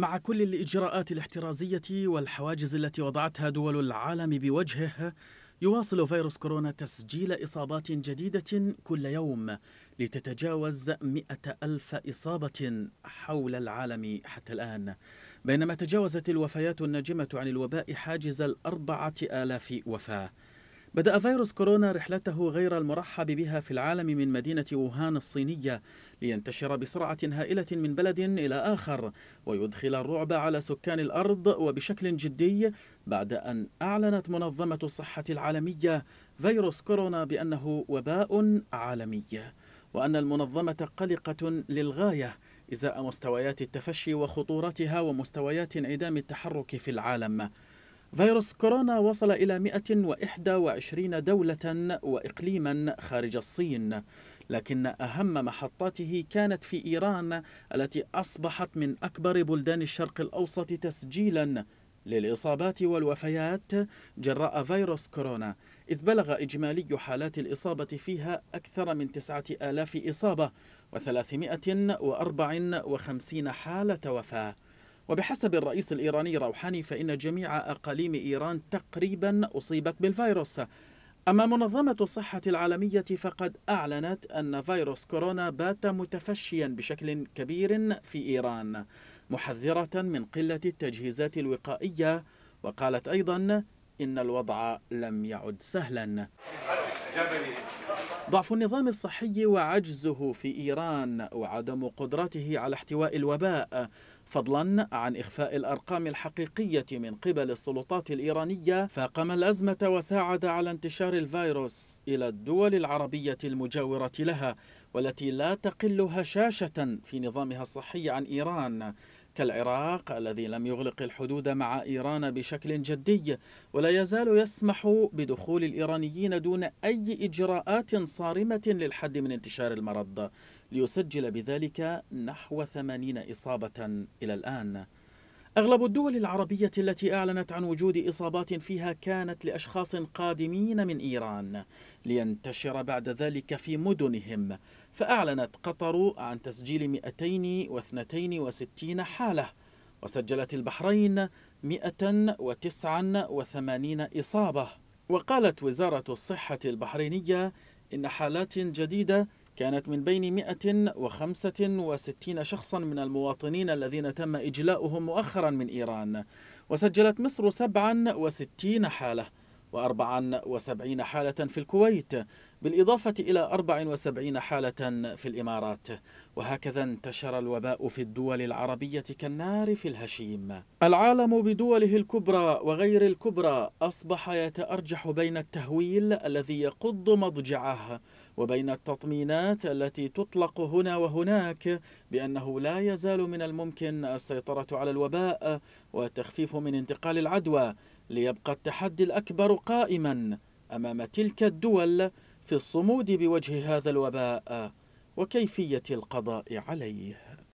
مع كل الإجراءات الاحترازية والحواجز التي وضعتها دول العالم بوجهه يواصل فيروس كورونا تسجيل إصابات جديدة كل يوم لتتجاوز مئة ألف إصابة حول العالم حتى الآن بينما تجاوزت الوفيات الناجمة عن الوباء حاجز الأربعة آلاف وفاة بدأ فيروس كورونا رحلته غير المرحب بها في العالم من مدينة ووهان الصينية لينتشر بسرعة هائلة من بلد إلى آخر ويدخل الرعب على سكان الأرض وبشكل جدي بعد أن أعلنت منظمة الصحة العالمية فيروس كورونا بأنه وباء عالمي وأن المنظمة قلقة للغاية إزاء مستويات التفشي وخطورتها ومستويات انعدام التحرك في العالم فيروس كورونا وصل إلى 121 دولة وإقليما خارج الصين لكن أهم محطاته كانت في إيران التي أصبحت من أكبر بلدان الشرق الأوسط تسجيلا للإصابات والوفيات جراء فيروس كورونا إذ بلغ إجمالي حالات الإصابة فيها أكثر من 9000 إصابة و354 حالة وفاة وبحسب الرئيس الإيراني روحاني فإن جميع أقاليم إيران تقريبا أصيبت بالفيروس أما منظمة الصحة العالمية فقد أعلنت أن فيروس كورونا بات متفشيا بشكل كبير في إيران محذرة من قلة التجهيزات الوقائية وقالت أيضا إن الوضع لم يعد سهلا ضعف النظام الصحي وعجزه في إيران وعدم قدرته على احتواء الوباء فضلا عن إخفاء الأرقام الحقيقية من قبل السلطات الإيرانية فاقم الأزمة وساعد على انتشار الفيروس إلى الدول العربية المجاورة لها والتي لا تقل هشاشة في نظامها الصحي عن إيران كالعراق الذي لم يغلق الحدود مع إيران بشكل جدي ولا يزال يسمح بدخول الإيرانيين دون أي إجراءات صارمة للحد من انتشار المرض ليسجل بذلك نحو ثمانين إصابة إلى الآن أغلب الدول العربية التي أعلنت عن وجود إصابات فيها كانت لأشخاص قادمين من إيران لينتشر بعد ذلك في مدنهم فأعلنت قطر عن تسجيل 262 حالة وسجلت البحرين 189 إصابة وقالت وزارة الصحة البحرينية إن حالات جديدة كانت من بين 165 شخصا من المواطنين الذين تم إجلاؤهم مؤخرا من إيران وسجلت مصر 67 حالة و74 حالة في الكويت بالإضافة إلى 74 حالة في الإمارات وهكذا انتشر الوباء في الدول العربية كالنار في الهشيم العالم بدوله الكبرى وغير الكبرى أصبح يتأرجح بين التهويل الذي يقض مضجعه وبين التطمينات التي تطلق هنا وهناك بأنه لا يزال من الممكن السيطرة على الوباء والتخفيف من انتقال العدوى ليبقى التحدي الأكبر قائما أمام تلك الدول الصمود بوجه هذا الوباء وكيفية القضاء عليه